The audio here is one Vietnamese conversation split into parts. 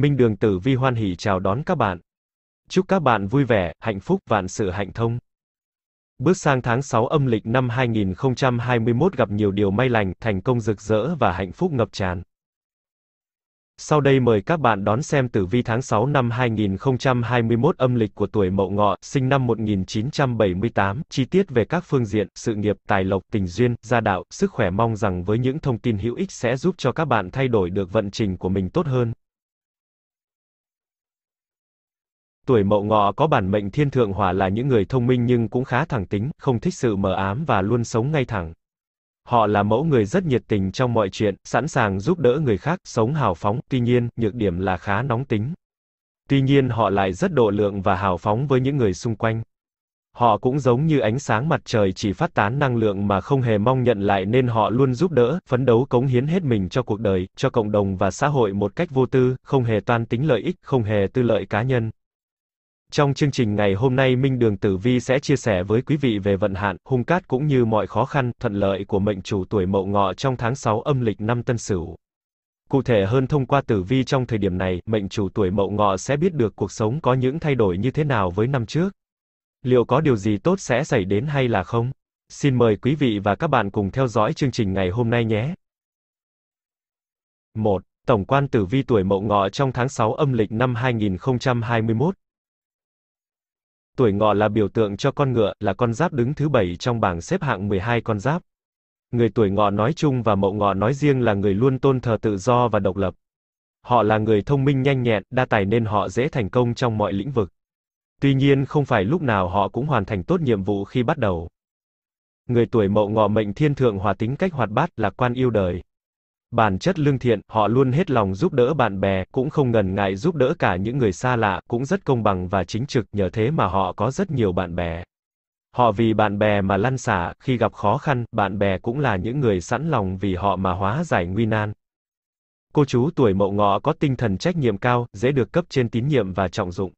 Minh Đường Tử Vi hoan hỉ chào đón các bạn. Chúc các bạn vui vẻ, hạnh phúc, vạn sự hạnh thông. Bước sang tháng 6 âm lịch năm 2021 gặp nhiều điều may lành, thành công rực rỡ và hạnh phúc ngập tràn. Sau đây mời các bạn đón xem tử vi tháng 6 năm 2021 âm lịch của tuổi Mậu Ngọ, sinh năm 1978, chi tiết về các phương diện, sự nghiệp, tài lộc, tình duyên, gia đạo, sức khỏe mong rằng với những thông tin hữu ích sẽ giúp cho các bạn thay đổi được vận trình của mình tốt hơn. Tuổi mậu ngọ có bản mệnh thiên thượng hỏa là những người thông minh nhưng cũng khá thẳng tính, không thích sự mờ ám và luôn sống ngay thẳng. Họ là mẫu người rất nhiệt tình trong mọi chuyện, sẵn sàng giúp đỡ người khác, sống hào phóng, tuy nhiên, nhược điểm là khá nóng tính. Tuy nhiên họ lại rất độ lượng và hào phóng với những người xung quanh. Họ cũng giống như ánh sáng mặt trời chỉ phát tán năng lượng mà không hề mong nhận lại nên họ luôn giúp đỡ, phấn đấu cống hiến hết mình cho cuộc đời, cho cộng đồng và xã hội một cách vô tư, không hề toan tính lợi ích, không hề tư lợi cá nhân. Trong chương trình ngày hôm nay Minh Đường Tử Vi sẽ chia sẻ với quý vị về vận hạn, hung cát cũng như mọi khó khăn, thuận lợi của mệnh chủ tuổi Mậu Ngọ trong tháng 6 âm lịch năm Tân Sửu. Cụ thể hơn thông qua tử vi trong thời điểm này, mệnh chủ tuổi Mậu Ngọ sẽ biết được cuộc sống có những thay đổi như thế nào với năm trước. Liệu có điều gì tốt sẽ xảy đến hay là không? Xin mời quý vị và các bạn cùng theo dõi chương trình ngày hôm nay nhé. 1. Tổng quan tử vi tuổi Mậu Ngọ trong tháng 6 âm lịch năm 2021 Tuổi ngọ là biểu tượng cho con ngựa, là con giáp đứng thứ 7 trong bảng xếp hạng 12 con giáp. Người tuổi ngọ nói chung và mậu ngọ nói riêng là người luôn tôn thờ tự do và độc lập. Họ là người thông minh nhanh nhẹn, đa tài nên họ dễ thành công trong mọi lĩnh vực. Tuy nhiên không phải lúc nào họ cũng hoàn thành tốt nhiệm vụ khi bắt đầu. Người tuổi mậu ngọ mệnh thiên thượng hòa tính cách hoạt bát, lạc quan yêu đời. Bản chất lương thiện, họ luôn hết lòng giúp đỡ bạn bè, cũng không ngần ngại giúp đỡ cả những người xa lạ, cũng rất công bằng và chính trực, nhờ thế mà họ có rất nhiều bạn bè. Họ vì bạn bè mà lăn xả, khi gặp khó khăn, bạn bè cũng là những người sẵn lòng vì họ mà hóa giải nguy nan. Cô chú tuổi mậu ngọ có tinh thần trách nhiệm cao, dễ được cấp trên tín nhiệm và trọng dụng.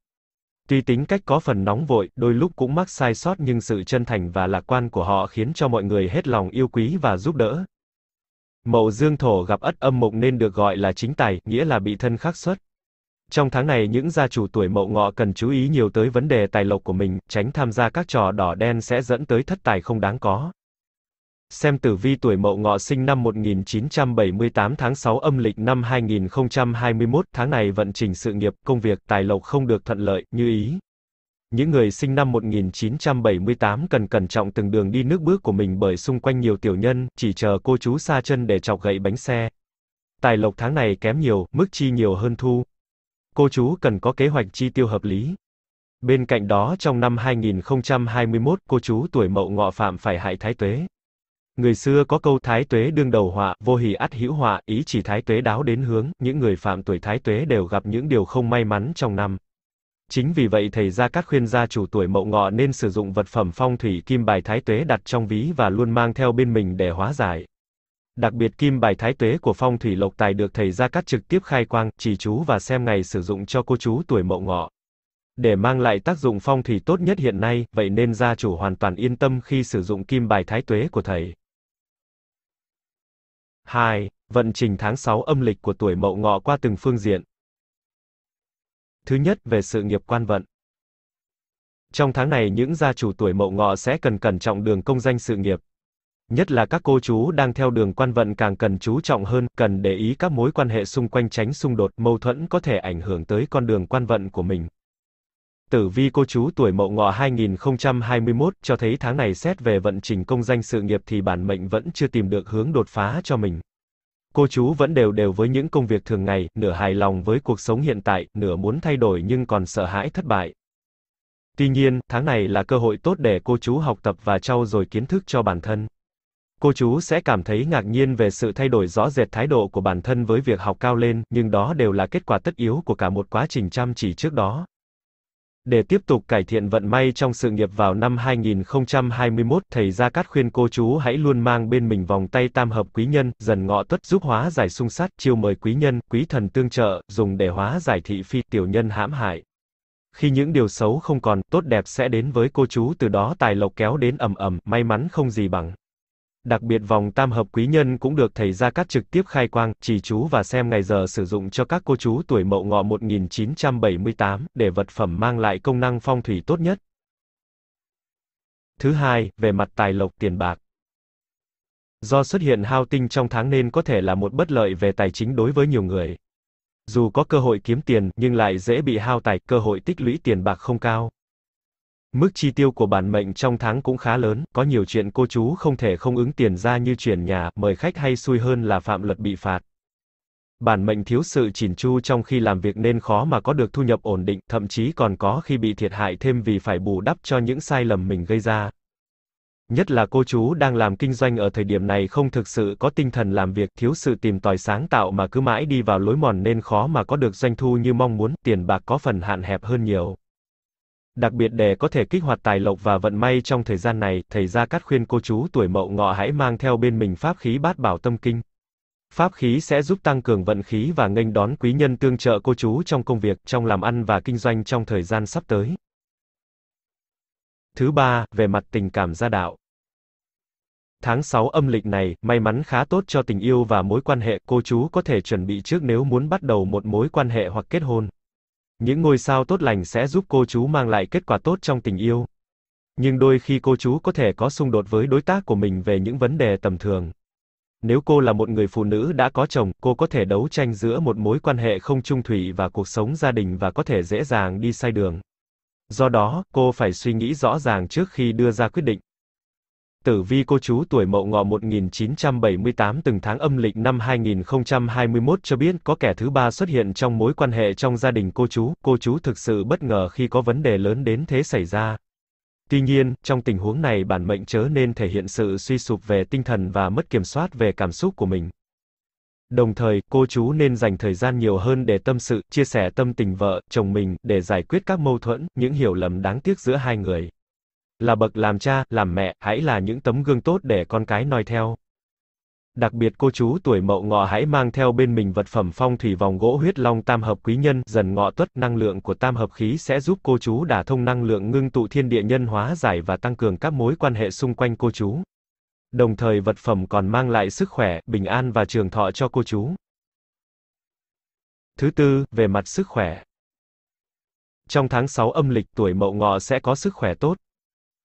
Tuy tính cách có phần nóng vội, đôi lúc cũng mắc sai sót nhưng sự chân thành và lạc quan của họ khiến cho mọi người hết lòng yêu quý và giúp đỡ, Mậu dương thổ gặp ất âm mục nên được gọi là chính tài, nghĩa là bị thân khắc xuất. Trong tháng này những gia chủ tuổi mậu ngọ cần chú ý nhiều tới vấn đề tài lộc của mình, tránh tham gia các trò đỏ đen sẽ dẫn tới thất tài không đáng có. Xem tử vi tuổi mậu ngọ sinh năm 1978 tháng 6 âm lịch năm 2021, tháng này vận trình sự nghiệp, công việc, tài lộc không được thuận lợi, như ý. Những người sinh năm 1978 cần cẩn trọng từng đường đi nước bước của mình bởi xung quanh nhiều tiểu nhân, chỉ chờ cô chú xa chân để chọc gậy bánh xe. Tài lộc tháng này kém nhiều, mức chi nhiều hơn thu. Cô chú cần có kế hoạch chi tiêu hợp lý. Bên cạnh đó trong năm 2021, cô chú tuổi mậu ngọ phạm phải hại thái tuế. Người xưa có câu thái tuế đương đầu họa, vô hỷ ắt hữu họa, ý chỉ thái tuế đáo đến hướng, những người phạm tuổi thái tuế đều gặp những điều không may mắn trong năm. Chính vì vậy thầy Gia các khuyên gia chủ tuổi mậu ngọ nên sử dụng vật phẩm phong thủy kim bài thái tuế đặt trong ví và luôn mang theo bên mình để hóa giải. Đặc biệt kim bài thái tuế của phong thủy lộc tài được thầy Gia Cát trực tiếp khai quang, chỉ chú và xem ngày sử dụng cho cô chú tuổi mậu ngọ. Để mang lại tác dụng phong thủy tốt nhất hiện nay, vậy nên gia chủ hoàn toàn yên tâm khi sử dụng kim bài thái tuế của thầy. 2. Vận trình tháng 6 âm lịch của tuổi mậu ngọ qua từng phương diện. Thứ nhất, về sự nghiệp quan vận. Trong tháng này những gia chủ tuổi mậu ngọ sẽ cần cẩn trọng đường công danh sự nghiệp. Nhất là các cô chú đang theo đường quan vận càng cần chú trọng hơn, cần để ý các mối quan hệ xung quanh tránh xung đột, mâu thuẫn có thể ảnh hưởng tới con đường quan vận của mình. Tử vi cô chú tuổi Mậu Ngọ 2021 cho thấy tháng này xét về vận trình công danh sự nghiệp thì bản mệnh vẫn chưa tìm được hướng đột phá cho mình cô chú vẫn đều đều với những công việc thường ngày, nửa hài lòng với cuộc sống hiện tại, nửa muốn thay đổi nhưng còn sợ hãi thất bại. Tuy nhiên, tháng này là cơ hội tốt để cô chú học tập và trau dồi kiến thức cho bản thân. Cô chú sẽ cảm thấy ngạc nhiên về sự thay đổi rõ rệt thái độ của bản thân với việc học cao lên, nhưng đó đều là kết quả tất yếu của cả một quá trình chăm chỉ trước đó. Để tiếp tục cải thiện vận may trong sự nghiệp vào năm 2021, thầy Gia Cát khuyên cô chú hãy luôn mang bên mình vòng tay tam hợp quý nhân, dần ngọ tuất giúp hóa giải xung sát, chiêu mời quý nhân, quý thần tương trợ, dùng để hóa giải thị phi tiểu nhân hãm hại. Khi những điều xấu không còn, tốt đẹp sẽ đến với cô chú từ đó tài lộc kéo đến ầm ầm, may mắn không gì bằng. Đặc biệt vòng tam hợp quý nhân cũng được thầy Gia Cát trực tiếp khai quang, chỉ chú và xem ngày giờ sử dụng cho các cô chú tuổi mậu ngọ 1978, để vật phẩm mang lại công năng phong thủy tốt nhất. Thứ hai, về mặt tài lộc tiền bạc. Do xuất hiện hao tinh trong tháng nên có thể là một bất lợi về tài chính đối với nhiều người. Dù có cơ hội kiếm tiền, nhưng lại dễ bị hao tài, cơ hội tích lũy tiền bạc không cao. Mức chi tiêu của bản mệnh trong tháng cũng khá lớn, có nhiều chuyện cô chú không thể không ứng tiền ra như chuyển nhà, mời khách hay xui hơn là phạm luật bị phạt. Bản mệnh thiếu sự chỉn chu trong khi làm việc nên khó mà có được thu nhập ổn định, thậm chí còn có khi bị thiệt hại thêm vì phải bù đắp cho những sai lầm mình gây ra. Nhất là cô chú đang làm kinh doanh ở thời điểm này không thực sự có tinh thần làm việc, thiếu sự tìm tòi sáng tạo mà cứ mãi đi vào lối mòn nên khó mà có được doanh thu như mong muốn, tiền bạc có phần hạn hẹp hơn nhiều. Đặc biệt để có thể kích hoạt tài lộc và vận may trong thời gian này, thầy Gia Cát khuyên cô chú tuổi mậu ngọ hãy mang theo bên mình pháp khí bát bảo tâm kinh. Pháp khí sẽ giúp tăng cường vận khí và nghênh đón quý nhân tương trợ cô chú trong công việc, trong làm ăn và kinh doanh trong thời gian sắp tới. Thứ ba, về mặt tình cảm gia đạo. Tháng 6 âm lịch này, may mắn khá tốt cho tình yêu và mối quan hệ, cô chú có thể chuẩn bị trước nếu muốn bắt đầu một mối quan hệ hoặc kết hôn. Những ngôi sao tốt lành sẽ giúp cô chú mang lại kết quả tốt trong tình yêu. Nhưng đôi khi cô chú có thể có xung đột với đối tác của mình về những vấn đề tầm thường. Nếu cô là một người phụ nữ đã có chồng, cô có thể đấu tranh giữa một mối quan hệ không trung thủy và cuộc sống gia đình và có thể dễ dàng đi sai đường. Do đó, cô phải suy nghĩ rõ ràng trước khi đưa ra quyết định. Tử vi cô chú tuổi Mậu Ngọ 1978 từng tháng âm lịch năm 2021 cho biết có kẻ thứ ba xuất hiện trong mối quan hệ trong gia đình cô chú, cô chú thực sự bất ngờ khi có vấn đề lớn đến thế xảy ra. Tuy nhiên, trong tình huống này bản mệnh chớ nên thể hiện sự suy sụp về tinh thần và mất kiểm soát về cảm xúc của mình. Đồng thời, cô chú nên dành thời gian nhiều hơn để tâm sự, chia sẻ tâm tình vợ, chồng mình, để giải quyết các mâu thuẫn, những hiểu lầm đáng tiếc giữa hai người. Là bậc làm cha, làm mẹ, hãy là những tấm gương tốt để con cái noi theo. Đặc biệt cô chú tuổi mậu ngọ hãy mang theo bên mình vật phẩm phong thủy vòng gỗ huyết long tam hợp quý nhân, dần ngọ tuất, năng lượng của tam hợp khí sẽ giúp cô chú đả thông năng lượng ngưng tụ thiên địa nhân hóa giải và tăng cường các mối quan hệ xung quanh cô chú. Đồng thời vật phẩm còn mang lại sức khỏe, bình an và trường thọ cho cô chú. Thứ tư, về mặt sức khỏe. Trong tháng 6 âm lịch tuổi mậu ngọ sẽ có sức khỏe tốt.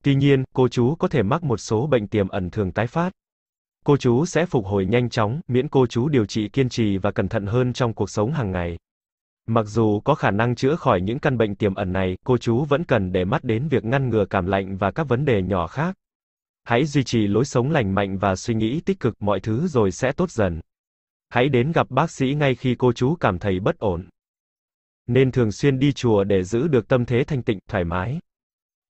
Tuy nhiên, cô chú có thể mắc một số bệnh tiềm ẩn thường tái phát. Cô chú sẽ phục hồi nhanh chóng, miễn cô chú điều trị kiên trì và cẩn thận hơn trong cuộc sống hàng ngày. Mặc dù có khả năng chữa khỏi những căn bệnh tiềm ẩn này, cô chú vẫn cần để mắt đến việc ngăn ngừa cảm lạnh và các vấn đề nhỏ khác. Hãy duy trì lối sống lành mạnh và suy nghĩ tích cực mọi thứ rồi sẽ tốt dần. Hãy đến gặp bác sĩ ngay khi cô chú cảm thấy bất ổn. Nên thường xuyên đi chùa để giữ được tâm thế thanh tịnh, thoải mái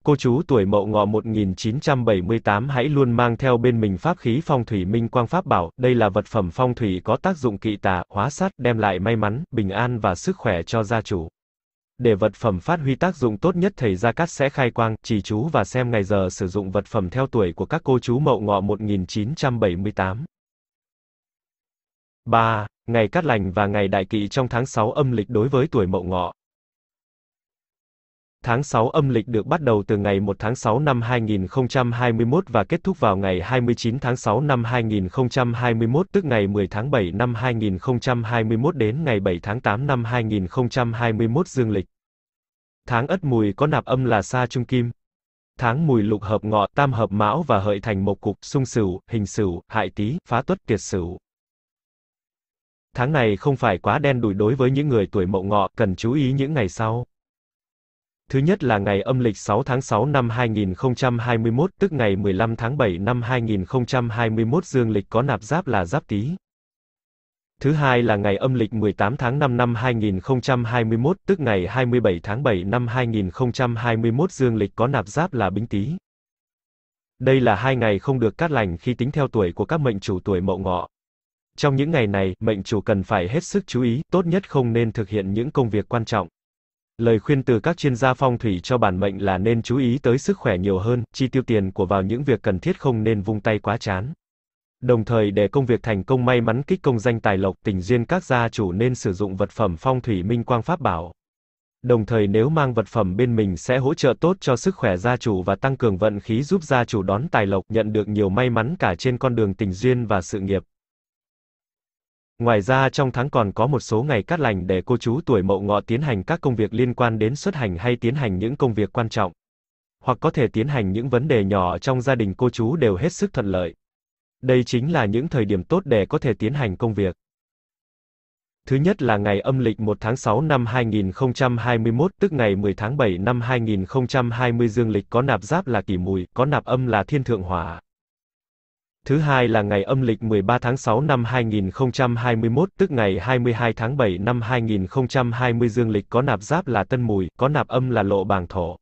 cô chú tuổi Mậu Ngọ 1978 hãy luôn mang theo bên mình pháp khí phong thủy minh quang pháp bảo, đây là vật phẩm phong thủy có tác dụng kỵ tà, hóa sát, đem lại may mắn, bình an và sức khỏe cho gia chủ. Để vật phẩm phát huy tác dụng tốt nhất thầy Gia Cát sẽ khai quang, chỉ chú và xem ngày giờ sử dụng vật phẩm theo tuổi của các cô chú Mậu Ngọ 1978. 3. Ngày Cát Lành và ngày Đại Kỵ trong tháng 6 âm lịch đối với tuổi Mậu Ngọ tháng 6 âm lịch được bắt đầu từ ngày 1 tháng 6 năm 2021 và kết thúc vào ngày 29 tháng 6 năm 2021 tức ngày 10 tháng 7 năm 2021 đến ngày 7 tháng 8 năm 2021 dương lịch. Tháng Ất Mùi có nạp âm là Sa Trung Kim. Tháng Mùi lục hợp ngọ, tam hợp mão và hợi thành một cục, xung sửu, hình sửu, hại tý, phá tuất kiệt sửu. Tháng này không phải quá đen đủi đối với những người tuổi mậu ngọ, cần chú ý những ngày sau. Thứ nhất là ngày âm lịch 6 tháng 6 năm 2021, tức ngày 15 tháng 7 năm 2021 dương lịch có nạp giáp là giáp tý. Thứ hai là ngày âm lịch 18 tháng 5 năm 2021, tức ngày 27 tháng 7 năm 2021 dương lịch có nạp giáp là bính tý. Đây là hai ngày không được cát lành khi tính theo tuổi của các mệnh chủ tuổi mậu ngọ. Trong những ngày này, mệnh chủ cần phải hết sức chú ý, tốt nhất không nên thực hiện những công việc quan trọng. Lời khuyên từ các chuyên gia phong thủy cho bản mệnh là nên chú ý tới sức khỏe nhiều hơn, chi tiêu tiền của vào những việc cần thiết không nên vung tay quá chán. Đồng thời để công việc thành công may mắn kích công danh tài lộc tình duyên các gia chủ nên sử dụng vật phẩm phong thủy minh quang pháp bảo. Đồng thời nếu mang vật phẩm bên mình sẽ hỗ trợ tốt cho sức khỏe gia chủ và tăng cường vận khí giúp gia chủ đón tài lộc nhận được nhiều may mắn cả trên con đường tình duyên và sự nghiệp. Ngoài ra trong tháng còn có một số ngày cát lành để cô chú tuổi mậu ngọ tiến hành các công việc liên quan đến xuất hành hay tiến hành những công việc quan trọng. Hoặc có thể tiến hành những vấn đề nhỏ trong gia đình cô chú đều hết sức thuận lợi. Đây chính là những thời điểm tốt để có thể tiến hành công việc. Thứ nhất là ngày âm lịch 1 tháng 6 năm 2021, tức ngày 10 tháng 7 năm 2020 dương lịch có nạp giáp là kỷ mùi, có nạp âm là thiên thượng hỏa. Thứ hai là ngày âm lịch 13 tháng 6 năm 2021, tức ngày 22 tháng 7 năm 2020 dương lịch có nạp giáp là tân mùi, có nạp âm là lộ bàng thổ.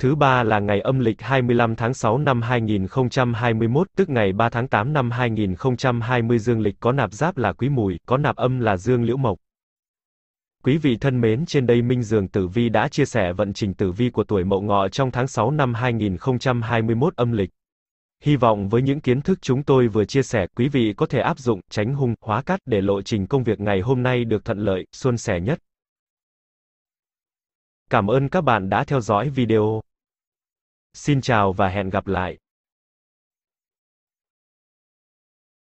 Thứ ba là ngày âm lịch 25 tháng 6 năm 2021, tức ngày 3 tháng 8 năm 2020 dương lịch có nạp giáp là quý mùi, có nạp âm là dương liễu mộc. Quý vị thân mến, trên đây Minh Dường Tử Vi đã chia sẻ vận trình tử vi của tuổi Mậu Ngọ trong tháng 6 năm 2021 âm lịch. Hy vọng với những kiến thức chúng tôi vừa chia sẻ, quý vị có thể áp dụng, tránh hung, hóa cát để lộ trình công việc ngày hôm nay được thuận lợi, suôn sẻ nhất. Cảm ơn các bạn đã theo dõi video. Xin chào và hẹn gặp lại.